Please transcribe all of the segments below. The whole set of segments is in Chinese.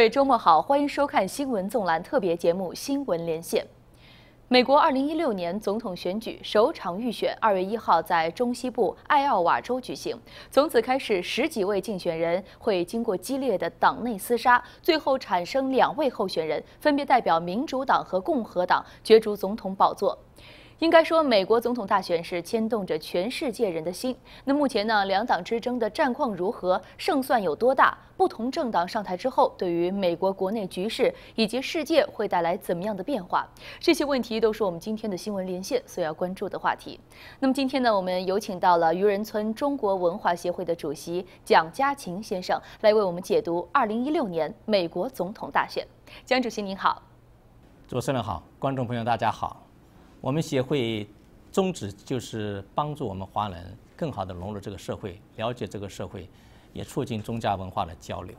各位周末好，欢迎收看新闻纵览特别节目《新闻连线》。美国2016年总统选举首场预选，二月一号在中西部艾奥瓦州举行。从此开始，十几位竞选人会经过激烈的党内厮杀，最后产生两位候选人，分别代表民主党和共和党角逐总统宝座。应该说，美国总统大选是牵动着全世界人的心。那目前呢，两党之争的战况如何，胜算有多大？不同政党上台之后，对于美国国内局势以及世界会带来怎么样的变化？这些问题都是我们今天的新闻连线所要关注的话题。那么今天呢，我们有请到了愚人村中国文化协会的主席蒋家勤先生来为我们解读2016年美国总统大选。蒋主席您好，主持人好，观众朋友大家好。我们协会宗旨就是帮助我们华人更好的融入这个社会，了解这个社会，也促进中加文化的交流。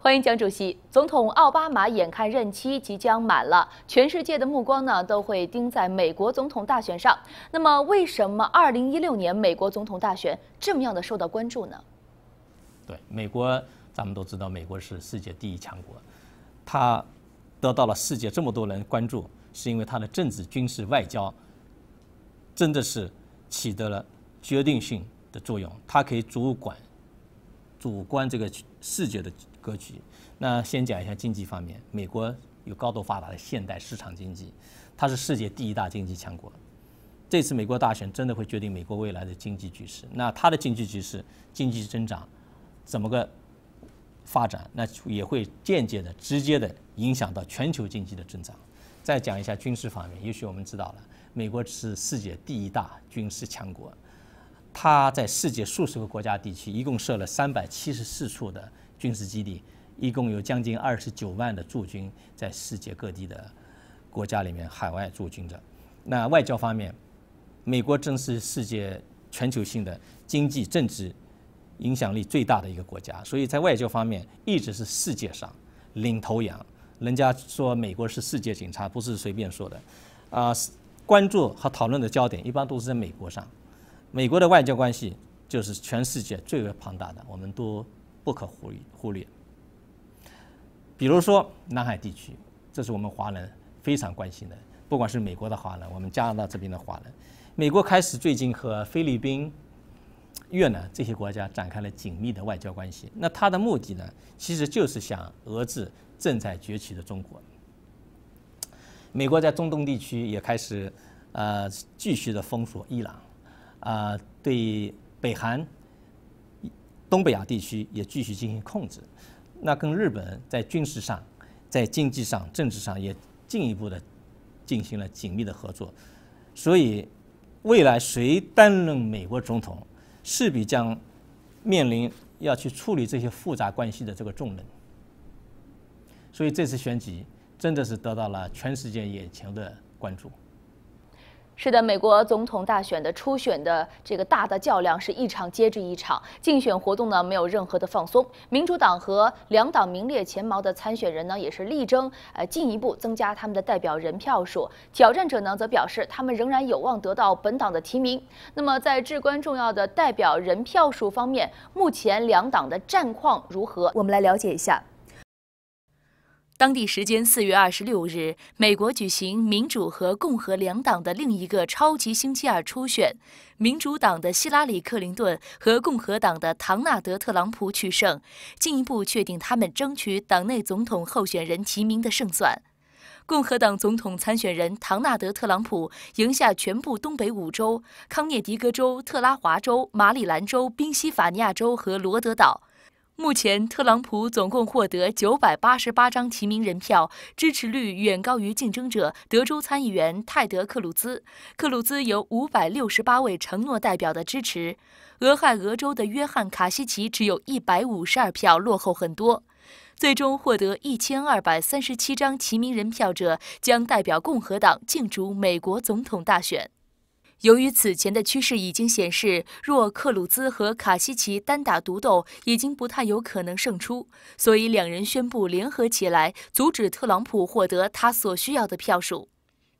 欢迎蒋主席。总统奥巴马眼看任期即将满了，全世界的目光呢都会盯在美国总统大选上。那么，为什么二零一六年美国总统大选这么样的受到关注呢？对，美国咱们都知道，美国是世界第一强国，他得到了世界这么多人关注。是因为它的政治、军事、外交，真的是起得了决定性的作用。它可以主管、主观这个视觉的格局。那先讲一下经济方面，美国有高度发达的现代市场经济，它是世界第一大经济强国。这次美国大选真的会决定美国未来的经济局势。那它的经济局势、经济增长怎么个发展，那也会间接的、直接的影响到全球经济的增长。再讲一下军事方面，也许我们知道了，美国是世界第一大军事强国，它在世界数十个国家地区，一共设了三百七十四处的军事基地，一共有将近二十九万的驻军在世界各地的国家里面海外驻军着。那外交方面，美国正是世界全球性的经济政治影响力最大的一个国家，所以在外交方面一直是世界上领头羊。人家说美国是世界警察，不是随便说的，啊，关注和讨论的焦点一般都是在美国上，美国的外交关系就是全世界最为庞大的，我们都不可忽忽略。比如说南海地区，这是我们华人非常关心的，不管是美国的华人，我们加拿大这边的华人，美国开始最近和菲律宾、越南这些国家展开了紧密的外交关系，那它的目的呢，其实就是想遏制。正在崛起的中国，美国在中东地区也开始，呃，继续的封锁伊朗，啊，对北韩、东北亚地区也继续进行控制。那跟日本在军事上、在经济上、政治上也进一步的进行了紧密的合作。所以，未来谁担任美国总统，势必将面临要去处理这些复杂关系的这个重任。所以这次选举真的是得到了全世界眼球的关注。是的，美国总统大选的初选的这个大的较量是一场接着一场，竞选活动呢没有任何的放松。民主党和两党名列前茅的参选人呢也是力争呃进一步增加他们的代表人票数。挑战者呢则表示他们仍然有望得到本党的提名。那么在至关重要的代表人票数方面，目前两党的战况如何？我们来了解一下。当地时间四月二十六日，美国举行民主和共和两党的另一个超级星期二初选，民主党的希拉里·克林顿和共和党的唐纳德·特朗普取胜，进一步确定他们争取党内总统候选人提名的胜算。共和党总统参选人唐纳德·特朗普赢下全部东北五州：康涅狄格州、特拉华州、马里兰州、宾夕法尼亚州和罗德岛。目前，特朗普总共获得九百八十八张提名人票，支持率远高于竞争者德州参议员泰德·克鲁兹。克鲁兹有五百六十八位承诺代表的支持，俄亥俄州的约翰·卡西奇只有一百五十二票，落后很多。最终获得一千二百三十七张提名人票者将代表共和党竞逐美国总统大选。由于此前的趋势已经显示，若克鲁兹和卡西奇单打独斗，已经不太有可能胜出，所以两人宣布联合起来，阻止特朗普获得他所需要的票数。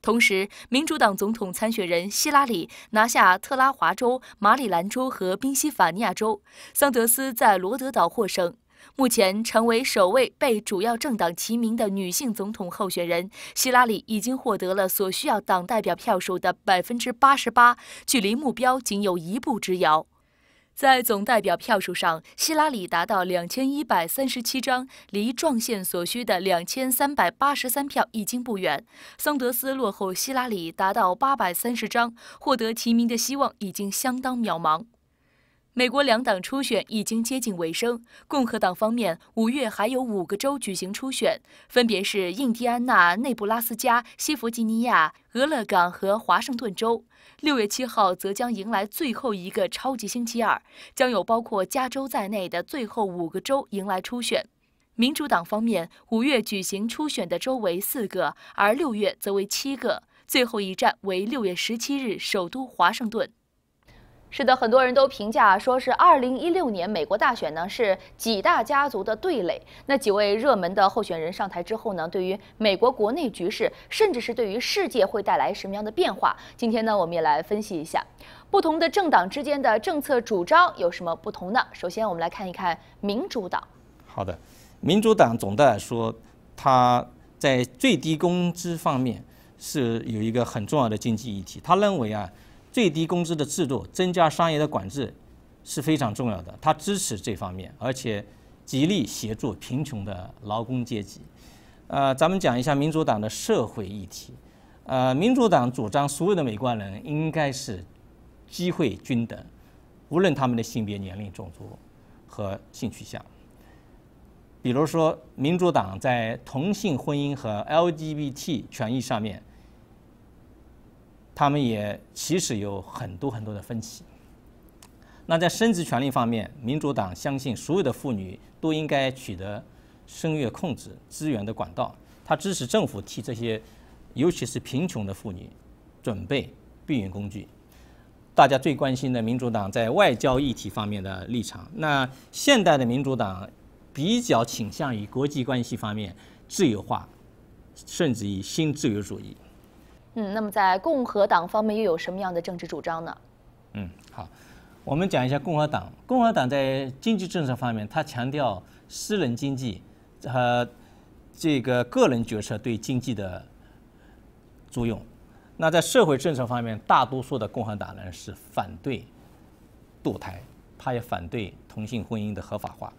同时，民主党总统参选人希拉里拿下特拉华州、马里兰州和宾夕法尼亚州，桑德斯在罗德岛获胜。目前成为首位被主要政党提名的女性总统候选人，希拉里已经获得了所需要党代表票数的百分之八十八，距离目标仅有一步之遥。在总代表票数上，希拉里达到两千一百三十七张，离撞线所需的两千三百八十三票已经不远。桑德斯落后希拉里达到八百三十张，获得提名的希望已经相当渺茫。美国两党初选已经接近尾声，共和党方面，五月还有五个州举行初选，分别是印第安纳、内布拉斯加、西弗吉尼亚、俄勒冈和华盛顿州。六月七号则将迎来最后一个超级星期二，将有包括加州在内的最后五个州迎来初选。民主党方面，五月举行初选的州为四个，而六月则为七个，最后一站为六月十七日，首都华盛顿。是的，很多人都评价说是二零一六年美国大选呢是几大家族的对垒。那几位热门的候选人上台之后呢，对于美国国内局势，甚至是对于世界会带来什么样的变化？今天呢，我们也来分析一下，不同的政党之间的政策主张有什么不同呢？首先，我们来看一看民主党。好的，民主党总的来说，它在最低工资方面是有一个很重要的经济议题。他认为啊。最低工资的制度，增加商业的管制，是非常重要的。他支持这方面，而且极力协助贫穷的劳工阶级。呃，咱们讲一下民主党的社会议题。呃，民主党主张所有的美国人应该是机会均等，无论他们的性别、年龄、种族和性取向。比如说，民主党在同性婚姻和 LGBT 权益上面。他们也其实有很多很多的分歧。那在生殖权利方面，民主党相信所有的妇女都应该取得生育控制资源的管道。他支持政府替这些，尤其是贫穷的妇女，准备避孕工具。大家最关心的民主党在外交议题方面的立场。那现代的民主党比较倾向于国际关系方面自由化，甚至于新自由主义。嗯，那么在共和党方面又有什么样的政治主张呢？嗯，好，我们讲一下共和党。共和党在经济政策方面，它强调私人经济和这个个人决策对经济的作用。那在社会政策方面，大多数的共和党人是反对堕胎，他也反对同性婚姻的合法化。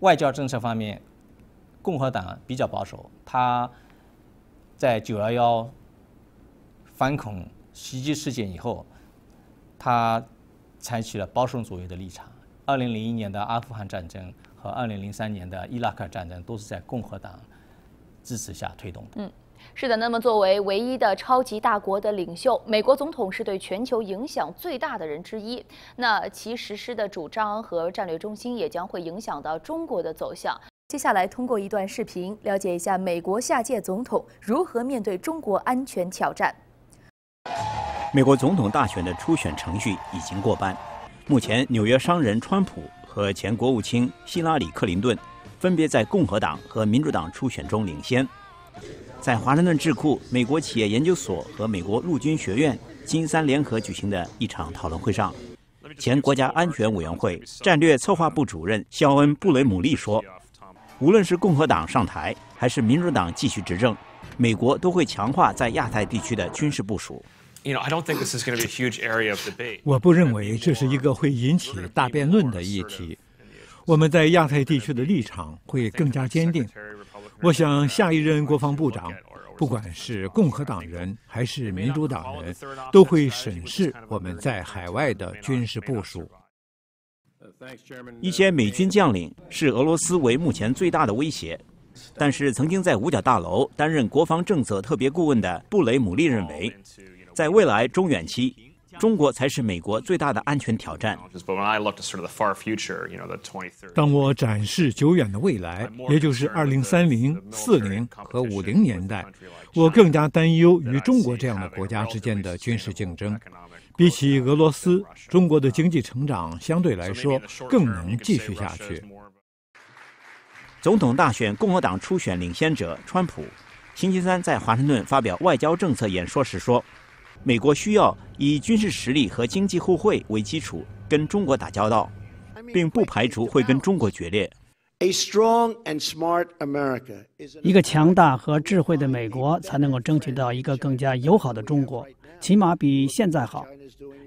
外交政策方面，共和党比较保守，他。在九幺幺反恐袭击事件以后，他采取了保守主义的立场。二零零一年的阿富汗战争和二零零三年的伊拉克战争都是在共和党支持下推动的。嗯，是的。那么，作为唯一的超级大国的领袖，美国总统是对全球影响最大的人之一。那其实施的主张和战略中心也将会影响到中国的走向。接下来，通过一段视频了解一下美国下届总统如何面对中国安全挑战。美国总统大选的初选程序已经过半，目前纽约商人川普和前国务卿希拉里·克林顿分别在共和党和民主党初选中领先。在华盛顿智库美国企业研究所和美国陆军学院金三联合举行的一场讨论会上，前国家安全委员会战略策划部主任肖恩·布雷姆利说。无论是共和党上台还是民主党继续执政，美国都会强化在亚太地区的军事部署。我不认为这是一个会引起大辩论的议题。我们在亚太地区的立场会更加坚定。我想下一任国防部长，不管是共和党人还是民主党人，都会审视我们在海外的军事部署。一些美军将领视俄罗斯为目前最大的威胁，但是曾经在五角大楼担任国防政策特别顾问的布雷姆利认为，在未来中远期，中国才是美国最大的安全挑战。当我展示久远的未来，也就是2030、40和50年代，我更加担忧与中国这样的国家之间的军事竞争。比起俄罗斯，中国的经济成长相对来说更能继续下去。总统大选共和党初选领先者川普，星期三在华盛顿发表外交政策演说时说：“美国需要以军事实力和经济互惠为基础跟中国打交道，并不排除会跟中国决裂。”一个强大和智慧的美国才能够争取到一个更加友好的中国，起码比现在好。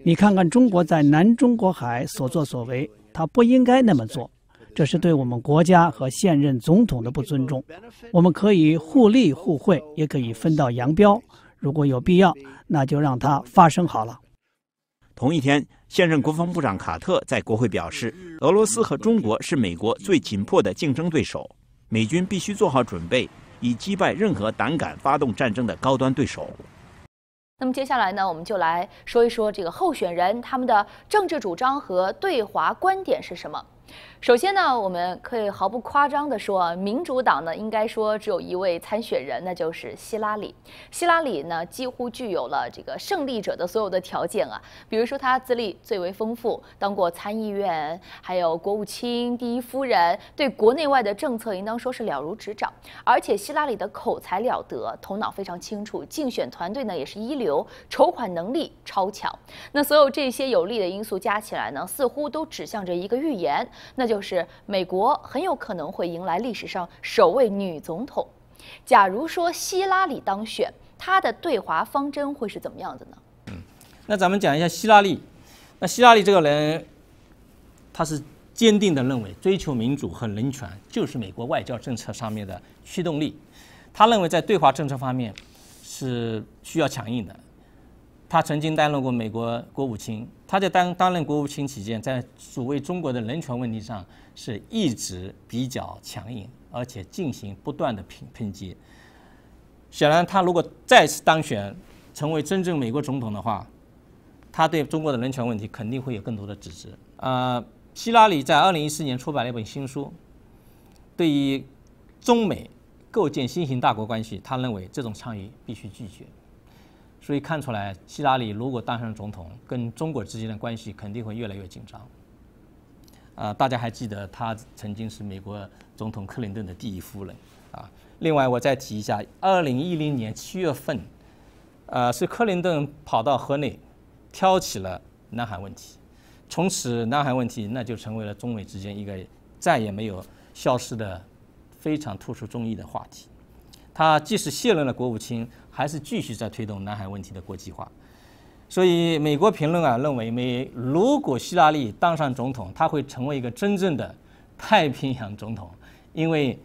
你看看中国在南中国海所作所为，他不应该那么做，这是对我们国家和现任总统的不尊重。我们可以互利互惠，也可以分道扬镳。如果有必要，那就让它发生好了。同一天，现任国防部长卡特在国会表示，俄罗斯和中国是美国最紧迫的竞争对手，美军必须做好准备，以击败任何胆敢发动战争的高端对手。那么接下来呢，我们就来说一说这个候选人他们的政治主张和对华观点是什么。首先呢，我们可以毫不夸张地说，民主党呢应该说只有一位参选人，那就是希拉里。希拉里呢几乎具有了这个胜利者的所有的条件啊，比如说她资历最为丰富，当过参议院，还有国务卿、第一夫人，对国内外的政策应当说是了如指掌。而且希拉里的口才了得，头脑非常清楚，竞选团队呢也是一流，筹款能力超强。那所有这些有利的因素加起来呢，似乎都指向着一个预言，那。就是美国很有可能会迎来历史上首位女总统。假如说希拉里当选，她的对华方针会是怎么样的呢？嗯，那咱们讲一下希拉里。那希拉里这个人，他是坚定的认为，追求民主和人权就是美国外交政策上面的驱动力。他认为在对华政策方面，是需要强硬的。他曾经担任过美国国务卿。他在当担任国务卿期间，在所谓中国的人权问题上是一直比较强硬，而且进行不断的抨抨击。显然，他如果再次当选成为真正美国总统的话，他对中国的人权问题肯定会有更多的指责。啊，希拉里在二零一四年出版了一本新书，对于中美构建新型大国关系，他认为这种倡议必须拒绝。所以看出来，希拉里如果当上总统，跟中国之间的关系肯定会越来越紧张。啊，大家还记得她曾经是美国总统克林顿的第一夫人，啊。另外，我再提一下，二零一零年七月份，呃，是克林顿跑到河内，挑起了南海问题，从此南海问题那就成为了中美之间一个再也没有消失的非常突出中意的话题。他即使卸任了国务卿，还是继续在推动南海问题的国际化。所以，美国评论啊认为，美如果希拉里当上总统，他会成为一个真正的太平洋总统，因为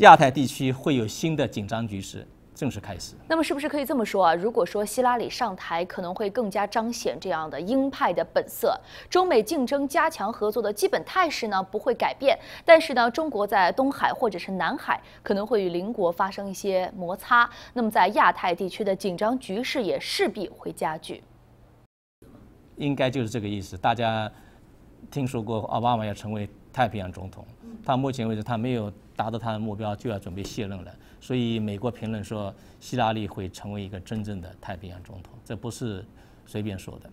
亚太地区会有新的紧张局势。正式开始。那么，是不是可以这么说啊？如果说希拉里上台，可能会更加彰显这样的鹰派的本色。中美竞争加强，合作的基本态势呢不会改变。但是呢，中国在东海或者是南海可能会与邻国发生一些摩擦。那么，在亚太地区的紧张局势也势必会加剧。应该就是这个意思。大家听说过奥巴马要成为太平洋总统，到目前为止他没有。达到他的目标，就要准备卸任了。所以美国评论说，希拉里会成为一个真正的太平洋总统，这不是随便说的。